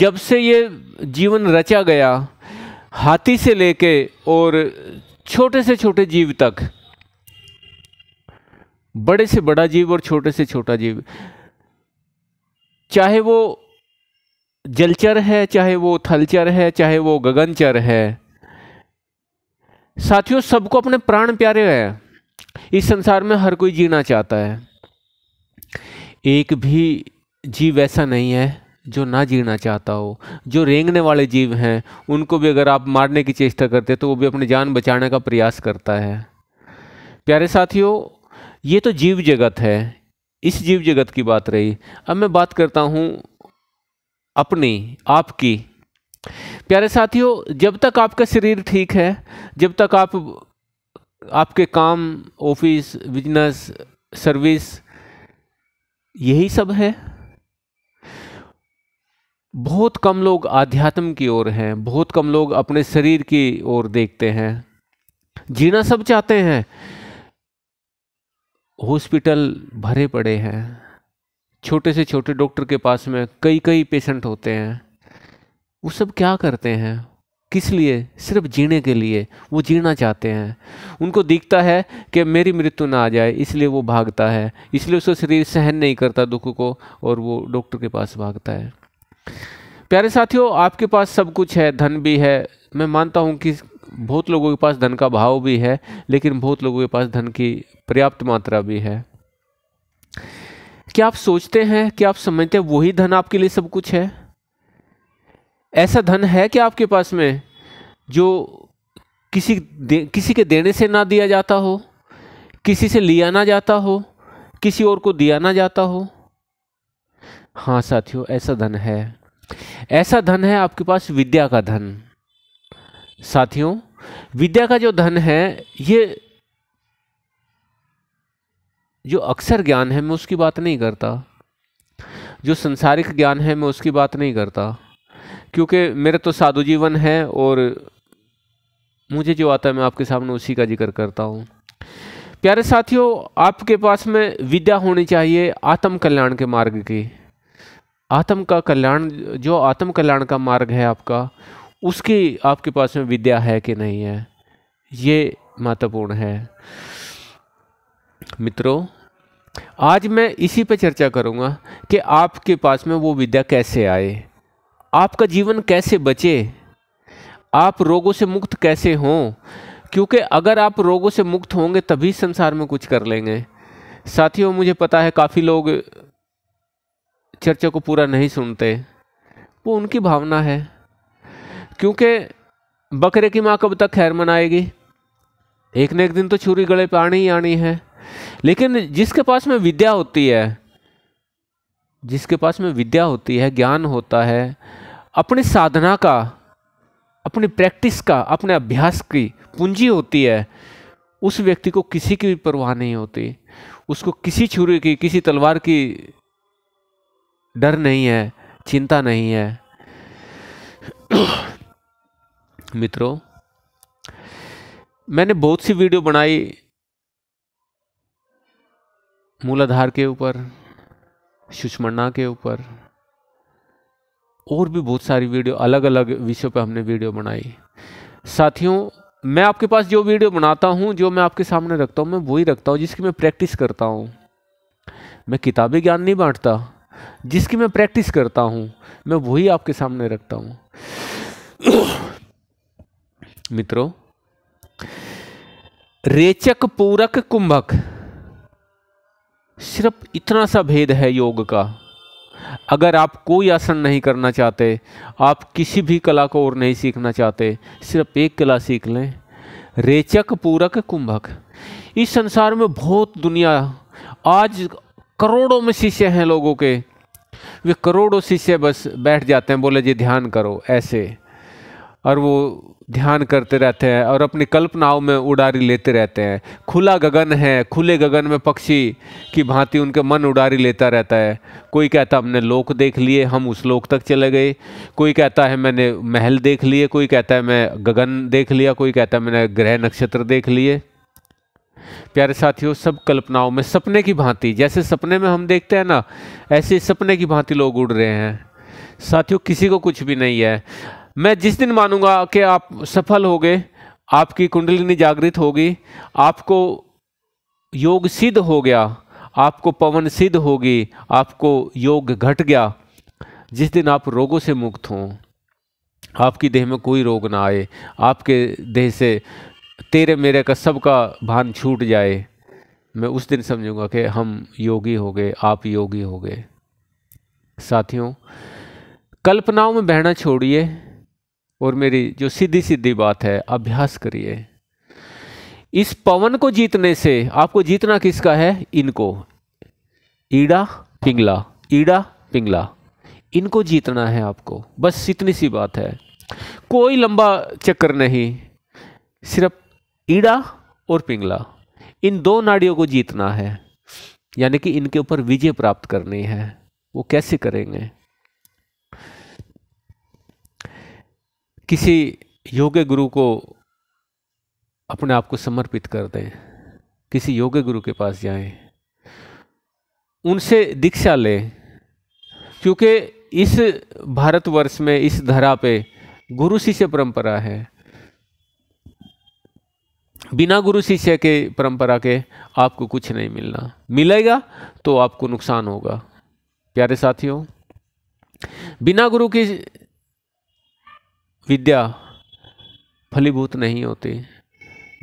जब से ये जीवन रचा गया हाथी से लेके और छोटे से छोटे जीव तक बड़े से बड़ा जीव और छोटे से छोटा जीव चाहे वो जलचर है चाहे वो थलचर है चाहे वो गगनचर है साथियों सबको अपने प्राण प्यारे हैं इस संसार में हर कोई जीना चाहता है एक भी जीव ऐसा नहीं है जो ना जीना चाहता हो जो रेंगने वाले जीव हैं उनको भी अगर आप मारने की चेष्टा करते तो वो भी अपनी जान बचाने का प्रयास करता है प्यारे साथियों ये तो जीव जगत है इस जीव जगत की बात रही अब मैं बात करता हूँ अपनी आपकी प्यारे साथियों जब तक आपका शरीर ठीक है जब तक आप आपके काम ऑफिस बिजनेस सर्विस यही सब है बहुत कम लोग आध्यात्म की ओर हैं बहुत कम लोग अपने शरीर की ओर देखते हैं जीना सब चाहते हैं हॉस्पिटल भरे पड़े हैं छोटे से छोटे डॉक्टर के पास में कई कई पेशेंट होते हैं वो सब क्या करते हैं किस लिए सिर्फ जीने के लिए वो जीना चाहते हैं उनको दिखता है कि मेरी मृत्यु ना आ जाए इसलिए वो भागता है इसलिए उसका शरीर सहन नहीं करता दुख को और वो डॉक्टर के पास भागता है प्यारे साथियों आपके पास सब कुछ है धन भी है मैं मानता हूँ कि बहुत लोगों के पास धन का भाव भी है लेकिन बहुत लोगों के पास धन की पर्याप्त मात्रा भी है क्या आप सोचते हैं क्या आप समझते हैं वही धन आपके लिए सब कुछ है ऐसा धन है क्या आपके पास में जो किसी किसी के देने से ना दिया जाता हो किसी से लिया ना जाता हो किसी और को दिया ना जाता हो हाँ साथियों ऐसा धन है ऐसा धन है आपके पास विद्या का धन साथियों विद्या का जो धन है ये जो अक्सर ज्ञान है मैं उसकी बात नहीं करता जो संसारिक ज्ञान है मैं उसकी बात नहीं करता क्योंकि मेरे तो साधु जीवन है और मुझे जो आता है मैं आपके सामने उसी का जिक्र करता हूँ प्यारे साथियों आपके पास में विद्या होनी चाहिए आत्म कल्याण के मार्ग की आत्म का कल्याण जो आत्म कल्याण का मार्ग है आपका उसकी आपके पास में विद्या है कि नहीं है ये महत्वपूर्ण है मित्रों आज मैं इसी पे चर्चा करूँगा कि आपके पास में वो विद्या कैसे आए आपका जीवन कैसे बचे आप रोगों से मुक्त कैसे हों क्योंकि अगर आप रोगों से मुक्त होंगे तभी संसार में कुछ कर लेंगे साथियों मुझे पता है काफ़ी लोग चर्चा को पूरा नहीं सुनते वो उनकी भावना है क्योंकि बकरे की माँ कब तक खैर मनाएगी एक न एक दिन तो छुरी गले पर आनी ही आनी है लेकिन जिसके पास में विद्या होती है जिसके पास में विद्या होती है ज्ञान होता है अपनी साधना का अपनी प्रैक्टिस का अपने अभ्यास की पूंजी होती है उस व्यक्ति को किसी की भी परवाह नहीं होती उसको किसी छुरी की किसी तलवार की डर नहीं है चिंता नहीं है मित्रों मैंने बहुत सी वीडियो बनाई मूलाधार के ऊपर सुषमणा के ऊपर और भी बहुत सारी वीडियो अलग अलग विषयों पर हमने वीडियो बनाई साथियों मैं आपके पास जो वीडियो बनाता हूँ जो मैं आपके सामने रखता हूँ मैं वही रखता हूँ जिसकी मैं प्रैक्टिस करता हूँ मैं किताबी ज्ञान नहीं बांटता जिसकी मैं प्रैक्टिस करता हूँ मैं वही आपके सामने रखता हूँ मित्रों रेचक पूरक कुंभक सिर्फ इतना सा भेद है योग का अगर आप कोई आसन नहीं करना चाहते आप किसी भी कला को और नहीं सीखना चाहते सिर्फ एक कला सीख लें रेचक पूरक कुंभक इस संसार में बहुत दुनिया आज करोड़ों में शिष्य हैं लोगों के वे करोड़ों शिष्य बस बैठ जाते हैं बोले जी ध्यान करो ऐसे और वो ध्यान करते रहते हैं और अपनी कल्पनाओं में उड़ारी लेते रहते हैं खुला गगन है खुले गगन में पक्षी की भांति उनके मन उड़ारी लेता रहता है कोई कहता हमने लोक देख लिए हम उस लोक तक चले गए कोई कहता है मैंने महल देख लिए कोई कहता है मैं गगन देख लिया कोई कहता है मैंने ग्रह नक्षत्र देख लिए प्यारे साथियों सब कल्पनाओं में सपने की भांति जैसे सपने में हम देखते हैं ना ऐसे सपने की भांति लोग उड़ रहे हैं साथियों किसी को कुछ भी नहीं है मैं जिस दिन मानूंगा कि आप सफल हो गए आपकी कुंडलिनी जागृत होगी आपको योग सिद्ध हो गया आपको पवन सिद्ध होगी आपको योग घट गया जिस दिन आप रोगों से मुक्त हों आपकी देह में कोई रोग ना आए आपके देह से तेरे मेरे का सबका भान छूट जाए मैं उस दिन समझूंगा कि हम योगी हो गए आप योगी हो गए साथियों कल्पनाओं में बहना छोड़िए और मेरी जो सीधी सीधी बात है अभ्यास करिए इस पवन को जीतने से आपको जीतना किसका है इनको ईड़ा पिंगला ईड़ा पिंगला इनको जीतना है आपको बस इतनी सी बात है कोई लंबा चक्कर नहीं सिर्फ ईड़ा और पिंगला इन दो नाड़ियों को जीतना है यानी कि इनके ऊपर विजय प्राप्त करनी है वो कैसे करेंगे किसी योग्य गुरु को अपने आप को समर्पित कर दें किसी योग गुरु के पास जाएं उनसे दीक्षा लें क्योंकि इस भारतवर्ष में इस धरा पे गुरु शिष्य परंपरा है बिना गुरु शिष्य के परंपरा के आपको कुछ नहीं मिलना मिलेगा तो आपको नुकसान होगा प्यारे साथियों बिना गुरु की विद्या फलीभूत नहीं होती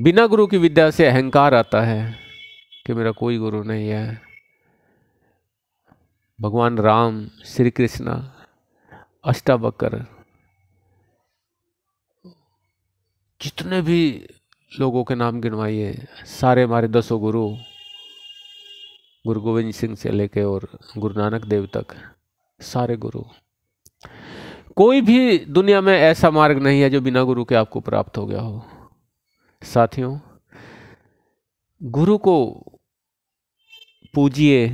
बिना गुरु की विद्या से अहंकार आता है कि मेरा कोई गुरु नहीं है भगवान राम श्री कृष्ण अष्टावक्र जितने भी लोगों के नाम गिनवाइए सारे हमारे दसों गुरु गुरु गोविंद सिंह से लेके और गुरु नानक देव तक सारे गुरु कोई भी दुनिया में ऐसा मार्ग नहीं है जो बिना गुरु के आपको प्राप्त हो गया हो साथियों गुरु को पूजिए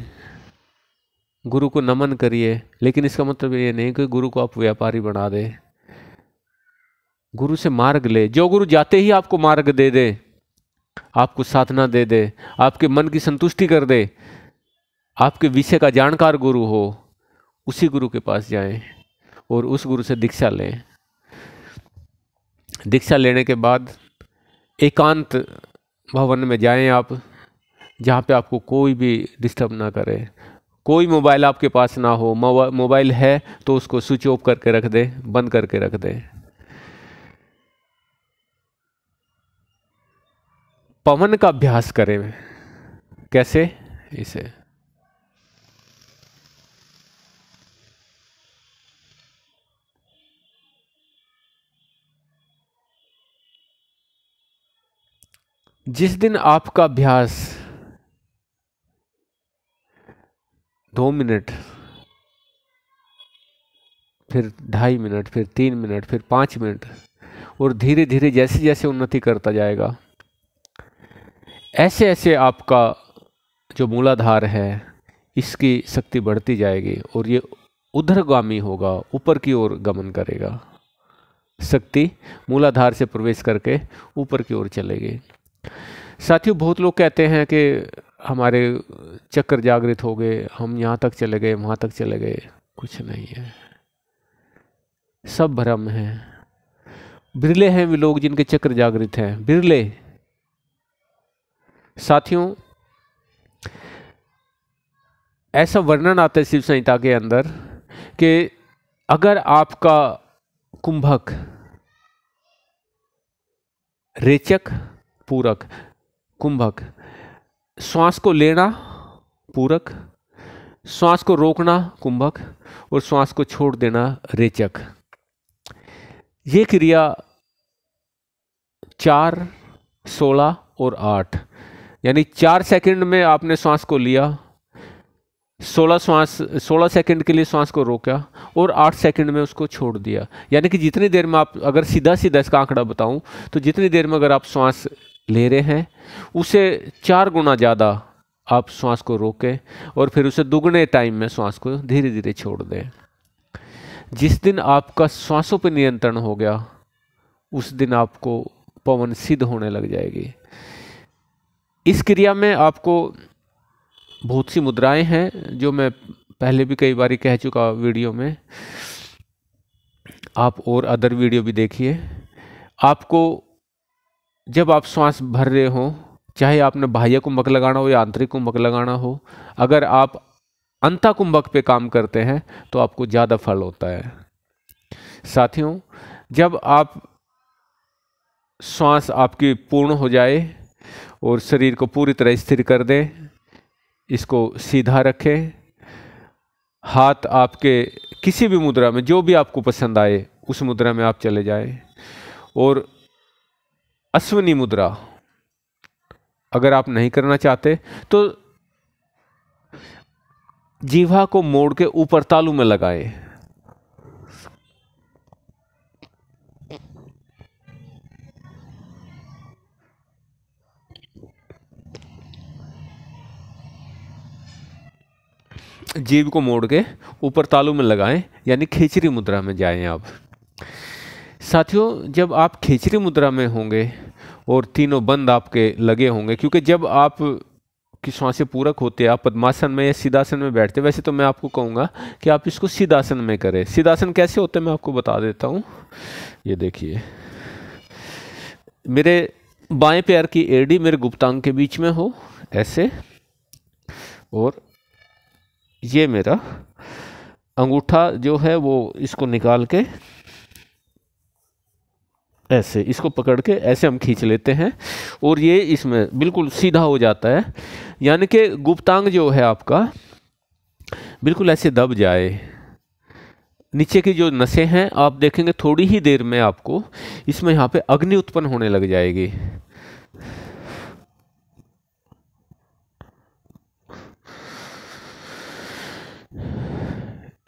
गुरु को नमन करिए लेकिन इसका मतलब ये नहीं कि गुरु को आप व्यापारी बना दें गुरु से मार्ग ले जो गुरु जाते ही आपको मार्ग दे दे आपको साधना दे दे आपके मन की संतुष्टि कर दे आपके विषय का जानकार गुरु हो उसी गुरु के पास जाएं और उस गुरु से दीक्षा लें दीक्षा लेने के बाद एकांत भवन में जाएं आप जहाँ पे आपको कोई भी डिस्टर्ब ना करे कोई मोबाइल आपके पास ना हो मोबाइल है तो उसको स्विच ऑफ करके रख दें बंद करके रख दें पवन का अभ्यास करें कैसे इसे जिस दिन आपका अभ्यास दो मिनट फिर ढाई मिनट फिर तीन मिनट फिर पांच मिनट और धीरे धीरे जैसे जैसे उन्नति करता जाएगा ऐसे ऐसे आपका जो मूलाधार है इसकी शक्ति बढ़ती जाएगी और ये उधरगामी होगा ऊपर की ओर गमन करेगा शक्ति मूलाधार से प्रवेश करके ऊपर की ओर चलेगी साथियों बहुत लोग कहते हैं कि हमारे चक्कर जागृत हो गए हम यहाँ तक चले गए वहाँ तक चले गए कुछ नहीं है सब भ्रम है बिरले हैं वे लोग जिनके चक्र जागृत हैं बिरले साथियों ऐसा वर्णन आता है शिव संहिता के अंदर कि अगर आपका कुंभक रेचक पूरक कुंभक श्वास को लेना पूरक श्वास को रोकना कुंभक और श्वास को छोड़ देना रेचक ये क्रिया चार सोलह और आठ यानी चार सेकंड में आपने श्वास को लिया सोलह श्वास सोलह सेकंड के लिए श्वास को रोका और आठ सेकंड में उसको छोड़ दिया यानी कि जितनी देर में आप अगर सीधा सीधा इसका आंकड़ा बताऊं तो जितनी देर में अगर आप श्वास ले रहे हैं उसे चार गुना ज़्यादा आप श्वास को रोकें और फिर उसे दुगने टाइम में श्वास को धीरे धीरे छोड़ दें जिस दिन आपका श्वासों पर नियंत्रण हो गया उस दिन आपको पवन सिद्ध होने लग जाएगी इस क्रिया में आपको बहुत सी मुद्राएं हैं जो मैं पहले भी कई बार कह चुका वीडियो में आप और अदर वीडियो भी देखिए आपको जब आप श्वास भर रहे हो चाहे आपने बाह्य कुंभक लगाना हो या आंतरिक कुंभक लगाना हो अगर आप अंता कुंभक पे काम करते हैं तो आपको ज़्यादा फल होता है साथियों जब आप श्वास आपकी पूर्ण हो जाए और शरीर को पूरी तरह स्थिर कर दें इसको सीधा रखें हाथ आपके किसी भी मुद्रा में जो भी आपको पसंद आए उस मुद्रा में आप चले जाएं और अश्वनी मुद्रा अगर आप नहीं करना चाहते तो जीवा को मोड़ के ऊपर तालू में लगाएं जीव को मोड़ के ऊपर तालू में लगाएं यानी खिचड़ी मुद्रा में जाएं आप साथियों जब आप खिचड़ी मुद्रा में होंगे और तीनों बंद आपके लगे होंगे क्योंकि जब आप कि श्वासें पूरक होते हैं आप पद्मासन में या सिद्धासन में बैठते वैसे तो मैं आपको कहूँगा कि आप इसको सिद्धासन में करें सिद्धासन कैसे होते हैं मैं आपको बता देता हूँ ये देखिए मेरे बाएं पैर की एडी मेरे गुप्तांग के बीच में हो ऐसे और ये मेरा अंगूठा जो है वो इसको निकाल के ऐसे इसको पकड़ के ऐसे हम खींच लेते हैं और ये इसमें बिल्कुल सीधा हो जाता है यानी कि गुप्तांग जो है आपका बिल्कुल ऐसे दब जाए नीचे की जो नसें हैं आप देखेंगे थोड़ी ही देर में आपको इसमें यहाँ पे अग्नि उत्पन्न होने लग जाएगी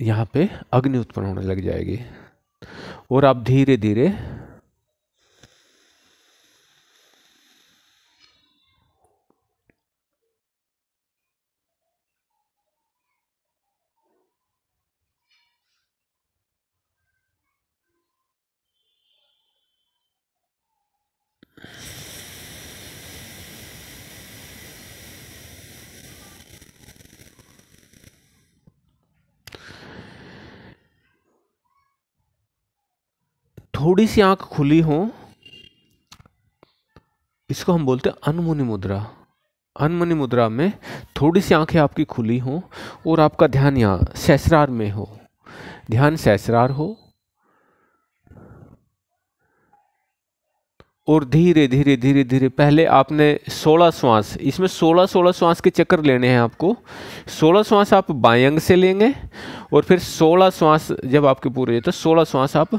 यहाँ पे अग्नि उत्पन्न होने लग जाएगी और आप धीरे धीरे थोड़ी सी आंख खुली हो इसको हम बोलते हैं अनमुनि मुद्रा अनमुनि मुद्रा में थोड़ी सी आंखें आपकी खुली हो और आपका ध्यान यहाँ सहस्रार में हो ध्यान सैसरार हो और धीरे धीरे धीरे धीरे पहले आपने 16 श्वास इसमें 16 16 श्वास के चक्कर लेने हैं आपको 16 श्वास आप अंग से लेंगे और फिर 16 श्वास जब आपके पूरे तो 16 श्वास आप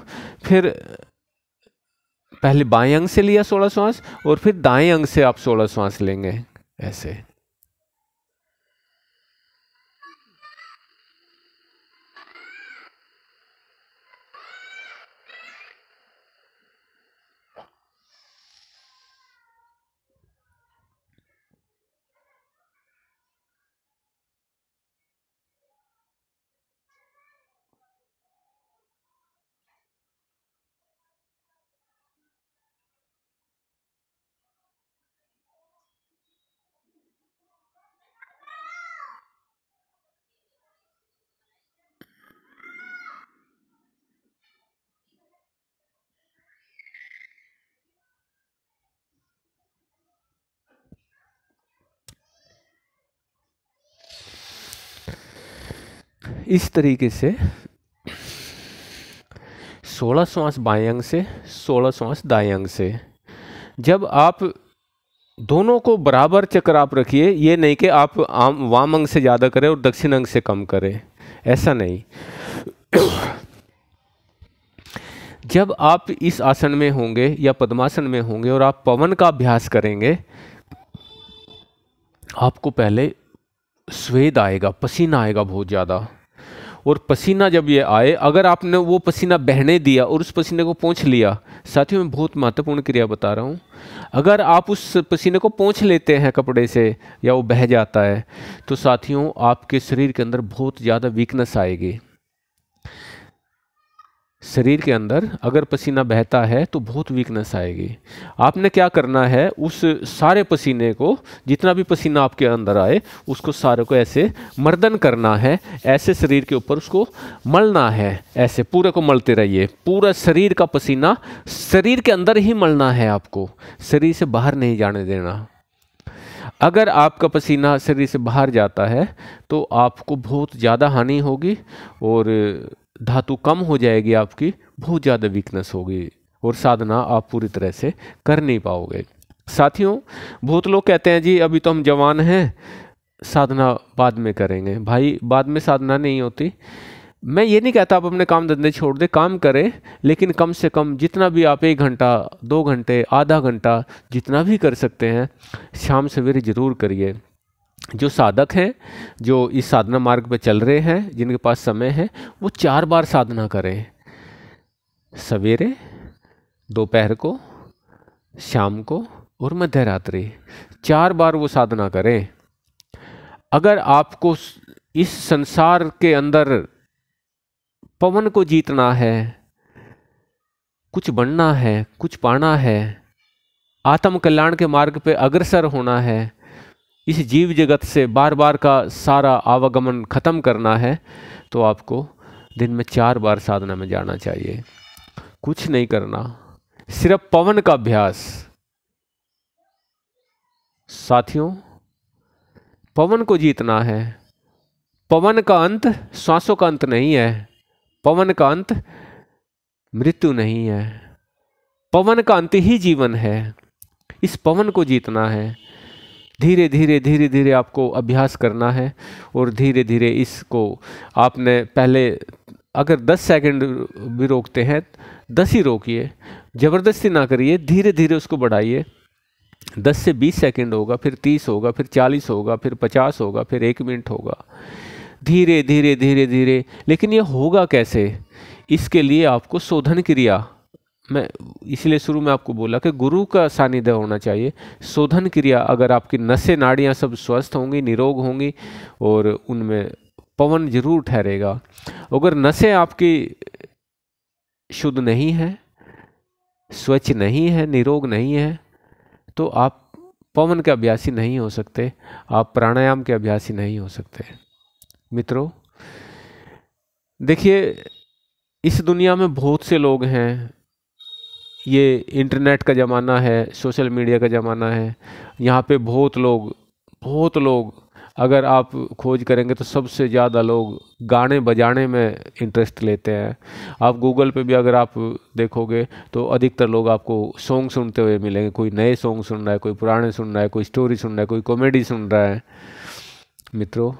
फिर पहले बाएं अंग से लिया 16 श्वास और फिर दाएं अंग से आप 16 श्वास लेंगे ऐसे इस तरीके से सोलह श्वास बाएं अंग से सोलह श्वास दाएं अंग से जब आप दोनों को बराबर चक्र आप रखिए ये नहीं कि आप आम वाम अंग से ज़्यादा करें और दक्षिण अंग से कम करें ऐसा नहीं जब आप इस आसन में होंगे या पद्मासन में होंगे और आप पवन का अभ्यास करेंगे आपको पहले स्वेद आएगा पसीना आएगा बहुत ज़्यादा और पसीना जब ये आए अगर आपने वो पसीना बहने दिया और उस पसीने को पहुँच लिया साथियों मैं बहुत महत्वपूर्ण क्रिया बता रहा हूँ अगर आप उस पसीने को पहुँच लेते हैं कपड़े से या वो बह जाता है तो साथियों आपके शरीर के अंदर बहुत ज़्यादा वीकनेस आएगी शरीर के अंदर अगर पसीना बहता है तो बहुत वीकनेस आएगी आपने क्या करना है उस सारे पसीने को जितना भी पसीना आपके अंदर आए उसको सारे को ऐसे मर्दन करना है ऐसे शरीर के ऊपर उसको मलना है ऐसे पूरे को मलते रहिए पूरा शरीर का पसीना शरीर के अंदर ही मलना है आपको शरीर से बाहर नहीं जाने देना अगर आपका पसीना शरीर से बाहर जाता है तो आपको बहुत ज़्यादा हानि होगी और धातु कम हो जाएगी आपकी बहुत ज़्यादा वीकनेस होगी और साधना आप पूरी तरह से कर नहीं पाओगे साथियों बहुत लोग कहते हैं जी अभी तो हम जवान हैं साधना बाद में करेंगे भाई बाद में साधना नहीं होती मैं ये नहीं कहता आप अपने काम धंधे छोड़ दें काम करें लेकिन कम से कम जितना भी आप एक घंटा दो घंटे आधा घंटा जितना भी कर सकते हैं शाम सवेरे ज़रूर करिए जो साधक हैं जो इस साधना मार्ग पर चल रहे हैं जिनके पास समय है वो चार बार साधना करें सवेरे दोपहर को शाम को और मध्य रात्रि चार बार वो साधना करें अगर आपको इस संसार के अंदर पवन को जीतना है कुछ बनना है कुछ पाना है आत्म कल्याण के मार्ग पे अग्रसर होना है इस जीव जगत से बार बार का सारा आवागमन खत्म करना है तो आपको दिन में चार बार साधना में जाना चाहिए कुछ नहीं करना सिर्फ पवन का अभ्यास साथियों पवन को जीतना है पवन का अंत सांसों का अंत नहीं है पवन का अंत मृत्यु नहीं है पवन का अंत ही जीवन है इस पवन को जीतना है धीरे धीरे धीरे धीरे आपको अभ्यास करना है और धीरे धीरे इसको आपने पहले अगर 10 सेकंड भी रोकते हैं 10 ही रोकिए ज़बरदस्ती ना करिए धीरे धीरे उसको बढ़ाइए 10 से 20 सेकंड होगा फिर 30 होगा फिर 40 होगा फिर 50 होगा फिर एक मिनट होगा धीरे धीरे धीरे धीरे लेकिन ये होगा कैसे इसके लिए आपको शोधन क्रिया मैं इसलिए शुरू में आपको बोला कि गुरु का सानिध्य होना चाहिए शोधन क्रिया अगर आपकी नसें नाड़ियाँ सब स्वस्थ होंगी निरोग होंगी और उनमें पवन जरूर ठहरेगा अगर नसें आपकी शुद्ध नहीं है स्वच्छ नहीं है निरोग नहीं है तो आप पवन के अभ्यासी नहीं हो सकते आप प्राणायाम के अभ्यासी नहीं हो सकते मित्रों देखिए इस दुनिया में बहुत से लोग हैं ये इंटरनेट का ज़माना है सोशल मीडिया का ज़माना है यहाँ पे बहुत लोग बहुत लोग अगर आप खोज करेंगे तो सबसे ज़्यादा लोग गाने बजाने में इंटरेस्ट लेते हैं आप गूगल पे भी अगर आप देखोगे तो अधिकतर लोग आपको सॉन्ग सुनते हुए मिलेंगे कोई नए सॉन्ग सुन रहा है कोई पुराने सुन रहा है कोई स्टोरी सुन रहा है कोई कॉमेडी सुन रहा है मित्रों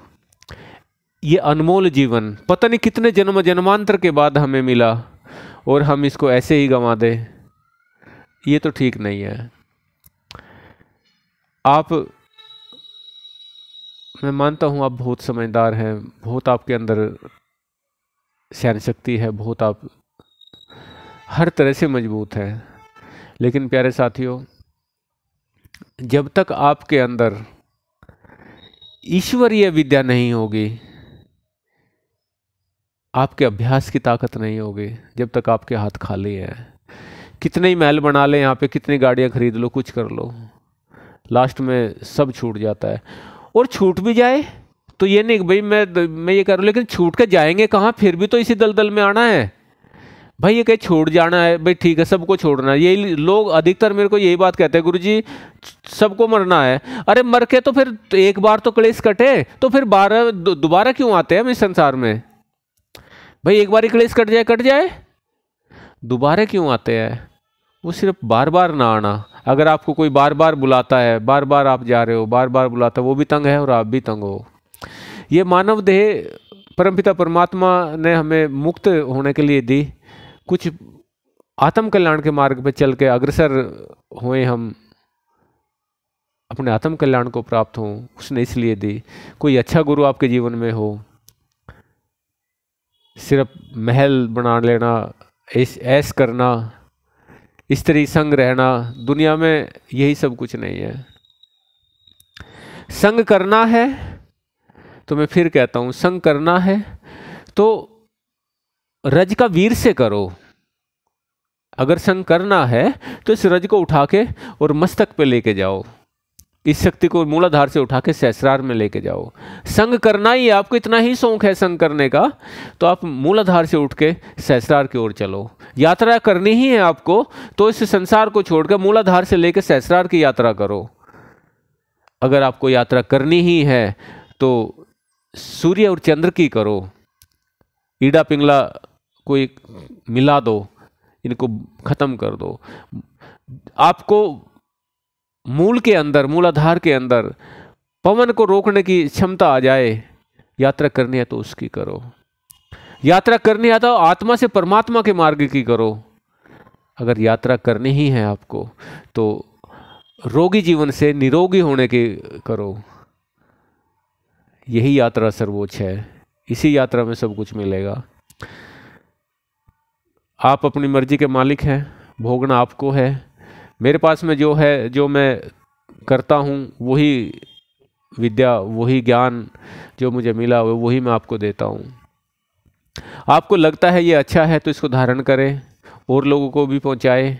ये अनमोल जीवन पता नहीं कितने जन्म जन्मांतर के बाद हमें मिला और हम इसको ऐसे ही गंवा दें ये तो ठीक नहीं है आप मैं मानता हूँ आप बहुत समझदार हैं बहुत आपके अंदर सहन शक्ति है बहुत आप हर तरह से मजबूत हैं लेकिन प्यारे साथियों जब तक आपके अंदर ईश्वरीय विद्या नहीं होगी आपके अभ्यास की ताकत नहीं होगी जब तक आपके हाथ खाली हैं कितने ही महल बना लें यहाँ पे कितनी गाड़ियाँ खरीद लो कुछ कर लो लास्ट में सब छूट जाता है और छूट भी जाए तो ये नहीं भाई मैं मैं ये कर रहा लेकिन छूट के जाएंगे कहाँ फिर भी तो इसी दलदल में आना है भाई ये कहीं छोड़ जाना है भाई ठीक है सबको छोड़ना है यही लोग अधिकतर मेरे को यही बात कहते हैं गुरु जी सबको मरना है अरे मर के तो फिर एक बार तो क्लेश कटे तो फिर बारह दोबारा क्यों आते हैं हम इस संसार में भाई एक बार ही क्लेश कट जाए कट जाए दोबारा क्यों आते हैं वो सिर्फ बार बार ना आना अगर आपको कोई बार बार बुलाता है बार बार आप जा रहे हो बार बार बुलाता है वो भी तंग है और आप भी तंग हो ये मानव देह परमपिता परमात्मा ने हमें मुक्त होने के लिए दी कुछ आत्म कल्याण के मार्ग पर चल के अग्रसर हुए हम अपने आत्म कल्याण को प्राप्त हों उसने इसलिए दी कोई अच्छा गुरु आपके जीवन में हो सिर्फ महल बना लेना ऐस ऐस करना स्त्री संग रहना दुनिया में यही सब कुछ नहीं है संग करना है तो मैं फिर कहता हूँ संग करना है तो रज का वीर से करो अगर संग करना है तो इस रज को उठा के और मस्तक पे लेके जाओ इस शक्ति को मूलाधार से उठा के सहस्रार में लेके जाओ संग करना ही आपको इतना ही शौक है संग करने का तो आप मूलाधार से उठ के सहस्रार की ओर चलो यात्रा करनी ही है आपको तो इस संसार को छोड़कर मूलाधार से लेकर सहस्रार की यात्रा करो अगर आपको यात्रा करनी ही है तो सूर्य और चंद्र की करो ईडा पिंगला को मिला दो इनको ख़त्म कर दो आपको मूल के अंदर मूलाधार के अंदर पवन को रोकने की क्षमता आ जाए यात्रा करनी है तो उसकी करो यात्रा करनी है तो आत्मा से परमात्मा के मार्ग की करो अगर यात्रा करनी ही है आपको तो रोगी जीवन से निरोगी होने की करो यही यात्रा सर्वोच्च है इसी यात्रा में सब कुछ मिलेगा आप अपनी मर्जी के मालिक हैं भोगना आपको है मेरे पास में जो है जो मैं करता हूँ वही विद्या वही ज्ञान जो मुझे मिला हुआ वही मैं आपको देता हूँ आपको लगता है ये अच्छा है तो इसको धारण करें और लोगों को भी पहुँचाएँ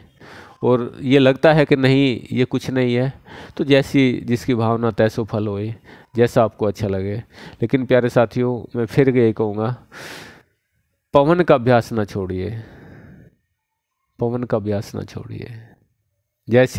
और ये लगता है कि नहीं ये कुछ नहीं है तो जैसी जिसकी भावना तैसो फल होए जैसा आपको अच्छा लगे लेकिन प्यारे साथियों मैं फिर यही कहूँगा पवन का अभ्यास ना छोड़िए पवन का अभ्यास ना छोड़िए Yes,